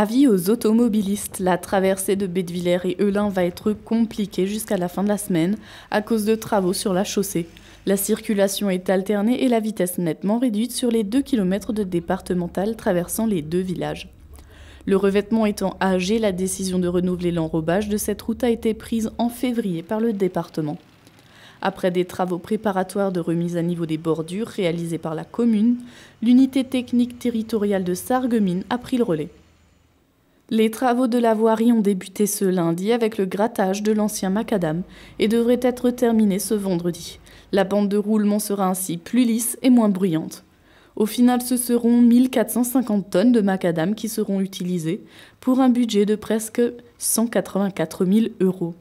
Avis aux automobilistes, la traversée de Bédevillers et Eulin va être compliquée jusqu'à la fin de la semaine à cause de travaux sur la chaussée. La circulation est alternée et la vitesse nettement réduite sur les 2 km de départemental traversant les deux villages. Le revêtement étant âgé, la décision de renouveler l'enrobage de cette route a été prise en février par le département. Après des travaux préparatoires de remise à niveau des bordures réalisés par la commune, l'unité technique territoriale de Sarreguemines a pris le relais. Les travaux de la voirie ont débuté ce lundi avec le grattage de l'ancien macadam et devraient être terminés ce vendredi. La bande de roulement sera ainsi plus lisse et moins bruyante. Au final, ce seront 1450 tonnes de macadam qui seront utilisées pour un budget de presque 184 000 euros.